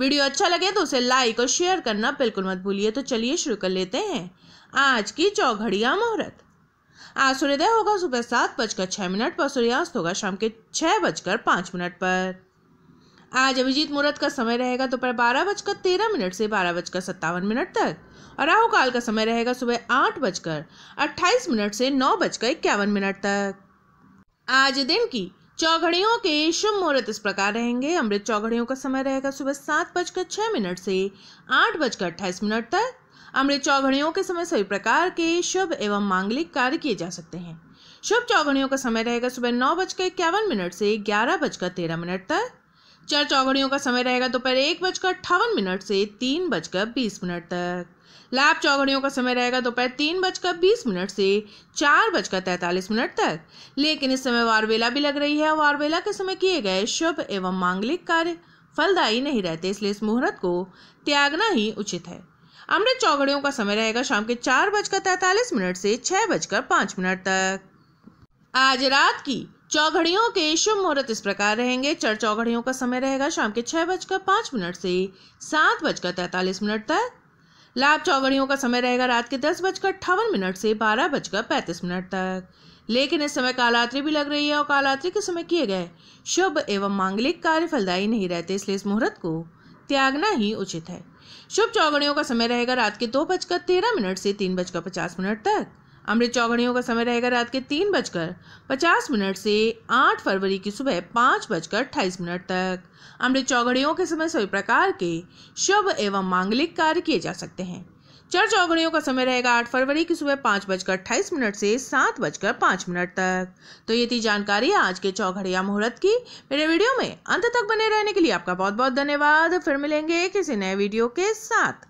video अच्छा लगे तो उसे लाइक और शेयर करना बिल्कुल मत भूलिए तो चलिए शुरू कर लेते हैं आज की चौघड़िया मुहूर्त आज सूर्योदय होगा सुबह सात बजकर छः मिनट पर सूर्यास्त होगा शाम के छः बजकर पाँच मिनट पर आज अभिजीत मुहूर्त का समय रहेगा दोपहर तो बारह बजकर तेरह मिनट से बारह बजकर सत्तावन मिनट तक और राहुकाल का समय रहेगा सुबह आठ बजकर अट्ठाईस मिनट से नौ बजकर इक्यावन मिनट तक आज दिन की चौघड़ियों के शुभ मुहूर्त इस प्रकार रहेंगे अमृत चौघड़ियों का समय रहेगा सुबह सात बजकर छः मिनट से आठ बजकर अट्ठाईस मिनट तक अमृत चौघड़ियों के समय सभी प्रकार के शुभ एवं मांगलिक कार्य किए जा सकते हैं शुभ चौघड़ियों का समय रहेगा सुबह नौ बजकर इक्यावन मिनट से ग्यारह बजकर तेरह मिनट तक चार चौकड़ियों का समय रहेगा दोपहर एक बजकर अट्ठावन मिनट से तीन बजकर बीस मिनट तक लैब चौकड़ियों का समय रहेगा दोपहर तीन बजकर बीस मिनट से चार बजकर तैंतालीस मिनट तक लेकिन इस समय वारवेला भी लग रही है वारवेला के समय किए गए शुभ एवं मांगलिक कार्य फलदायी नहीं रहते इसलिए इस मुहूर्त को त्यागना ही उचित है अमृत चौकड़ियों का समय रहेगा शाम के चार बजकर तैंतालीस मिनट से छह बजकर पांच मिनट तक आज रात की चौघड़ियों के शुभ मुहूर्त इस प्रकार रहेंगे चर चौघड़ियों का समय रहेगा शाम के छह बजकर पांच मिनट से सात बजकर तैतालीस मिनट तक लाभ चौघड़ियों का समय रहेगा रात के दस बजकर अट्ठावन मिनट से बारह बजकर पैंतीस मिनट तक लेकिन इस समय कालात्रि भी लग रही है और कालात्री के समय किए गए शुभ एवं मांगलिक कार्य फलदायी नहीं रहते इसलिए इस मुहूर्त को त्यागना ही उचित है शुभ चौगड़ियों का समय रहेगा रात के दो बजकर तेरह मिनट से तीन बजकर पचास मिनट तक अमृत चौघड़ियों का समय रहेगा रात के तीन बजकर पचास मिनट से आठ फरवरी की सुबह पाँच बजकर अट्ठाईस मिनट तक अमृत चौघड़ियों के समय सभी प्रकार के शुभ एवं मांगलिक कार्य किए जा सकते हैं चार चौघड़ियों का समय रहेगा आठ फरवरी की सुबह पाँच बजकर अट्ठाईस मिनट से सात बजकर पाँच मिनट तक तो ये थी जानकारी आज के चौघड़िया मुहूर्त की मेरे वीडियो में अंत तक बने रहने के लिए आपका बहुत बहुत धन्यवाद फिर मिलेंगे किसी नए वीडियो के साथ